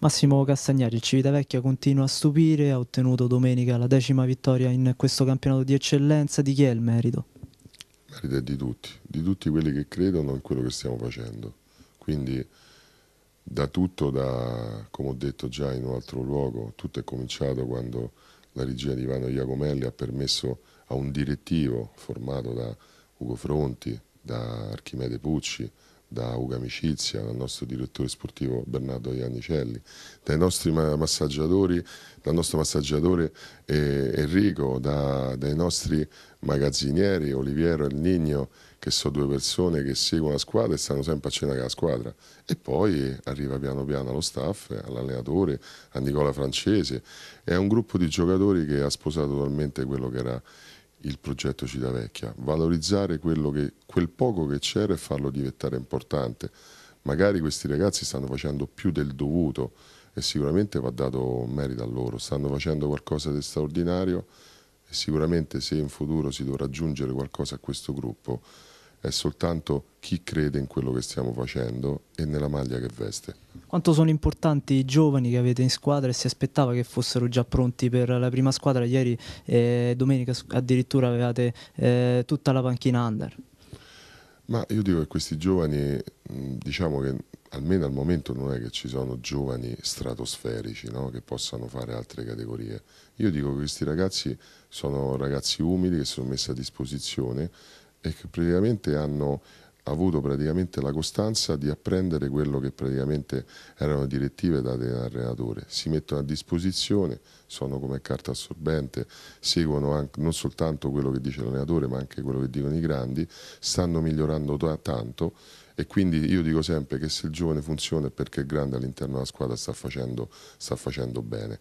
Massimo Castagnari, il Civitavecchia continua a stupire, ha ottenuto domenica la decima vittoria in questo campionato di eccellenza, di chi è il merito? Il merito è di tutti, di tutti quelli che credono in quello che stiamo facendo, quindi da tutto, da, come ho detto già in un altro luogo, tutto è cominciato quando la regia di Ivano Iacomelli ha permesso a un direttivo formato da Ugo Fronti, da Archimede Pucci, da Uga Amicizia, dal nostro direttore sportivo Bernardo Iannicelli, dai nostri massaggiatori, dal nostro massaggiatore eh, Enrico, da, dai nostri magazzinieri Oliviero e Nigno, che sono due persone che seguono la squadra e stanno sempre a cena con la squadra. E poi arriva piano piano allo staff, all'allenatore, a Nicola Francese. È un gruppo di giocatori che ha sposato totalmente quello che era il progetto Civitavecchia, valorizzare che, quel poco che c'era e farlo diventare importante. Magari questi ragazzi stanno facendo più del dovuto e sicuramente va dato merito a loro, stanno facendo qualcosa di straordinario e sicuramente se in futuro si dovrà aggiungere qualcosa a questo gruppo è soltanto chi crede in quello che stiamo facendo e nella maglia che veste quanto sono importanti i giovani che avete in squadra e si aspettava che fossero già pronti per la prima squadra. Ieri, eh, domenica, addirittura avevate eh, tutta la panchina under. Ma io dico che questi giovani, diciamo che almeno al momento non è che ci sono giovani stratosferici no? che possano fare altre categorie. Io dico che questi ragazzi sono ragazzi umili che sono messi a disposizione e che praticamente hanno avuto praticamente la costanza di apprendere quello che praticamente erano direttive date dall'allenatore. Si mettono a disposizione, sono come carta assorbente, seguono anche, non soltanto quello che dice l'allenatore ma anche quello che dicono i grandi, stanno migliorando tanto e quindi io dico sempre che se il giovane funziona è perché il grande all'interno della squadra sta facendo, sta facendo bene.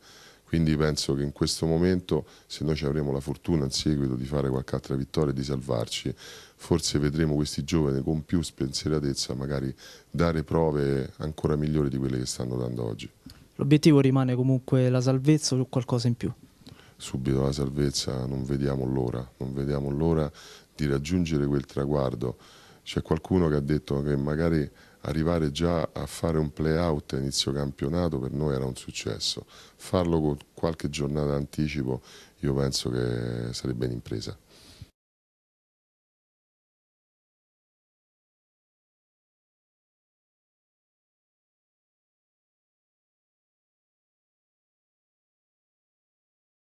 Quindi penso che in questo momento, se noi ci avremo la fortuna in seguito di fare qualche altra vittoria e di salvarci, forse vedremo questi giovani con più spensieratezza magari dare prove ancora migliori di quelle che stanno dando oggi. L'obiettivo rimane comunque la salvezza o qualcosa in più? Subito la salvezza, non vediamo l'ora, non vediamo l'ora di raggiungere quel traguardo c'è qualcuno che ha detto che magari arrivare già a fare un play-out a inizio campionato per noi era un successo. Farlo con qualche giornata anticipo io penso che sarebbe un'impresa.